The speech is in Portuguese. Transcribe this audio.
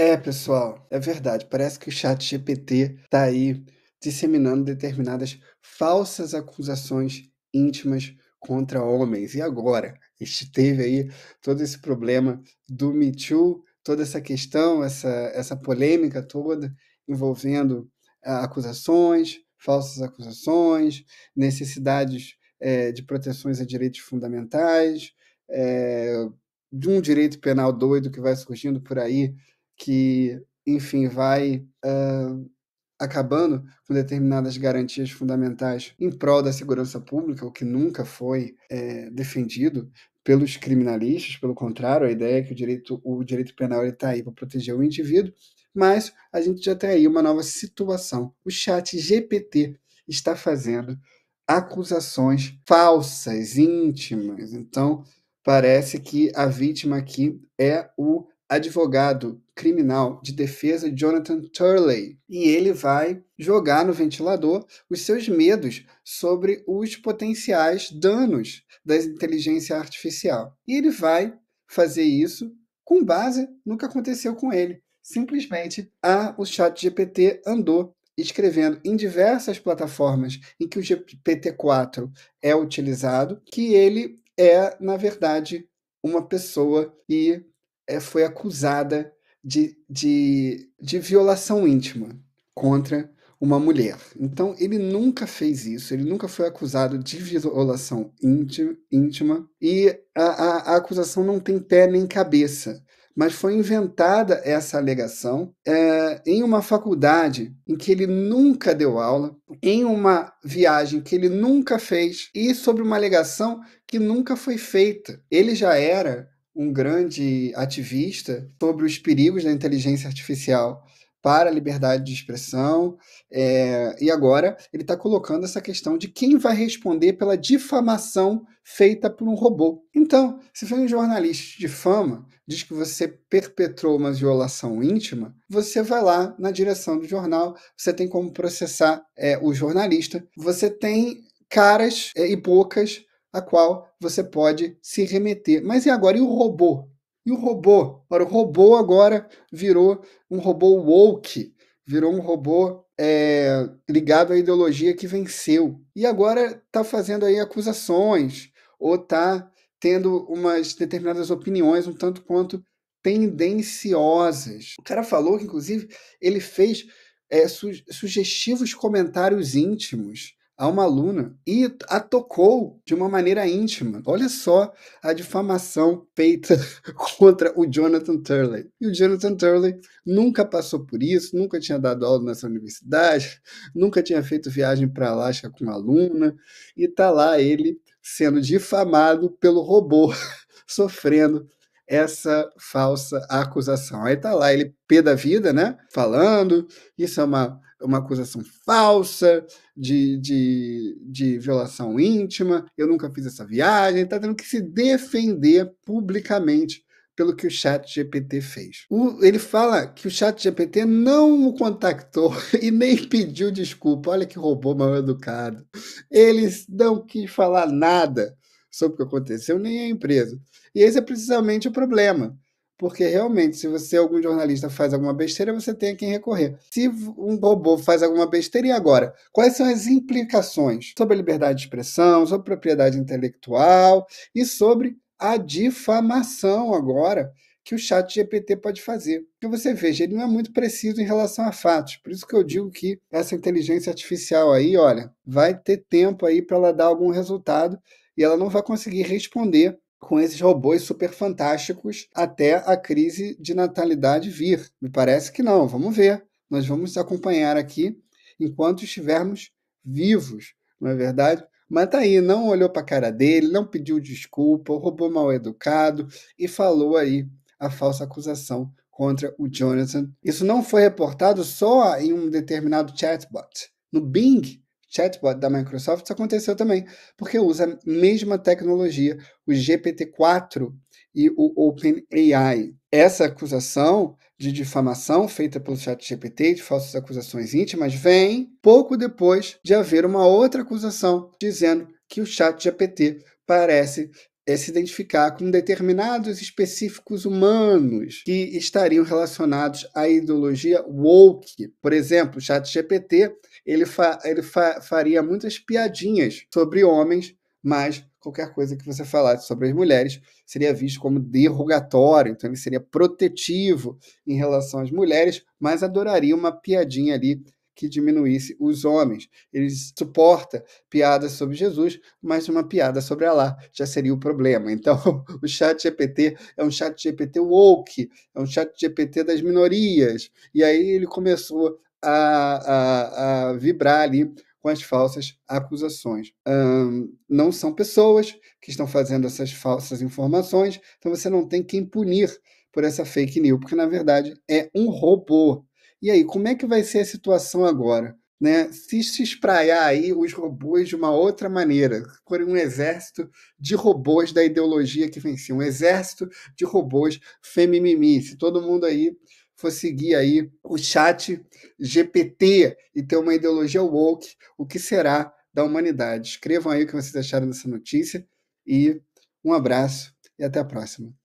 É, pessoal, é verdade. Parece que o chat GPT está aí disseminando determinadas falsas acusações íntimas contra homens. E agora? A gente teve aí todo esse problema do Me Too, toda essa questão, essa, essa polêmica toda envolvendo ah, acusações, falsas acusações, necessidades é, de proteções a direitos fundamentais, é, de um direito penal doido que vai surgindo por aí que, enfim, vai uh, acabando com determinadas garantias fundamentais em prol da segurança pública, o que nunca foi é, defendido pelos criminalistas, pelo contrário, a ideia é que o direito, o direito penal está aí para proteger o indivíduo, mas a gente já tem aí uma nova situação. O chat GPT está fazendo acusações falsas, íntimas. Então, parece que a vítima aqui é o advogado criminal de defesa Jonathan Turley, e ele vai jogar no ventilador os seus medos sobre os potenciais danos da inteligência artificial. E ele vai fazer isso com base no que aconteceu com ele. Simplesmente, a, o chat GPT andou escrevendo em diversas plataformas em que o GPT-4 é utilizado, que ele é, na verdade, uma pessoa e é, foi acusada de, de, de violação íntima contra uma mulher. Então, ele nunca fez isso, ele nunca foi acusado de violação íntima, e a, a, a acusação não tem pé nem cabeça. Mas foi inventada essa alegação é, em uma faculdade em que ele nunca deu aula, em uma viagem que ele nunca fez e sobre uma alegação que nunca foi feita. Ele já era um grande ativista sobre os perigos da inteligência artificial para a liberdade de expressão. É, e agora ele está colocando essa questão de quem vai responder pela difamação feita por um robô. Então, se for um jornalista de fama, diz que você perpetrou uma violação íntima, você vai lá na direção do jornal, você tem como processar é, o jornalista, você tem caras é, e bocas a qual você pode se remeter. Mas e agora? E o robô? E o robô? Ora, o robô agora virou um robô woke, virou um robô é, ligado à ideologia que venceu. E agora está fazendo aí acusações, ou está tendo umas determinadas opiniões um tanto quanto tendenciosas. O cara falou que, inclusive, ele fez é, su sugestivos comentários íntimos a uma aluna e a tocou de uma maneira íntima. Olha só a difamação feita contra o Jonathan Turley. E o Jonathan Turley nunca passou por isso, nunca tinha dado aula nessa universidade, nunca tinha feito viagem para Alaska com uma aluna, e tá lá ele sendo difamado pelo robô, sofrendo essa falsa acusação. Aí tá lá ele pé da vida, né? Falando, isso é uma, uma acusação falsa de, de, de violação íntima, eu nunca fiz essa viagem, tá tendo que se defender publicamente pelo que o chat GPT fez. O, ele fala que o chat GPT não o contactou e nem pediu desculpa. Olha que robô mal educado. Eles não quis falar nada sobre o que aconteceu, nem a empresa. E esse é precisamente o problema. Porque realmente, se você, algum jornalista, faz alguma besteira, você tem a quem recorrer. Se um robô faz alguma besteira, e agora? Quais são as implicações sobre a liberdade de expressão, sobre propriedade intelectual e sobre a difamação agora que o chat GPT pode fazer. Porque você veja, ele não é muito preciso em relação a fatos. Por isso que eu digo que essa inteligência artificial aí, olha, vai ter tempo aí para ela dar algum resultado e ela não vai conseguir responder com esses robôs super fantásticos até a crise de natalidade vir. Me parece que não, vamos ver. Nós vamos acompanhar aqui enquanto estivermos vivos, não é verdade? Mas tá aí, não olhou para a cara dele, não pediu desculpa, o robô mal educado e falou aí a falsa acusação contra o Jonathan. Isso não foi reportado só em um determinado chatbot. No Bing, chatbot da Microsoft, isso aconteceu também, porque usa a mesma tecnologia, o GPT-4 e o OpenAI. Essa acusação de difamação feita pelo ChatGPT de falsas acusações íntimas vem pouco depois de haver uma outra acusação dizendo que o ChatGPT parece é se identificar com determinados específicos humanos que estariam relacionados à ideologia woke. Por exemplo, o chat ele, fa ele fa faria muitas piadinhas sobre homens, mas qualquer coisa que você falasse sobre as mulheres seria visto como derrogatório, então ele seria protetivo em relação às mulheres, mas adoraria uma piadinha ali que diminuísse os homens. Ele suporta piadas sobre Jesus, mas uma piada sobre Alá já seria o problema. Então, o chat GPT é um chat GPT woke, é um chat GPT das minorias. E aí ele começou a, a, a vibrar ali com as falsas acusações. Um, não são pessoas que estão fazendo essas falsas informações, então você não tem quem punir por essa fake news, porque na verdade é um robô e aí, como é que vai ser a situação agora? Né? Se se espraiar aí os robôs de uma outra maneira, por um exército de robôs da ideologia que vencia, um exército de robôs femimimi, se todo mundo aí for seguir aí o chat GPT e ter uma ideologia woke, o que será da humanidade? Escrevam aí o que vocês acharam dessa notícia e um abraço e até a próxima.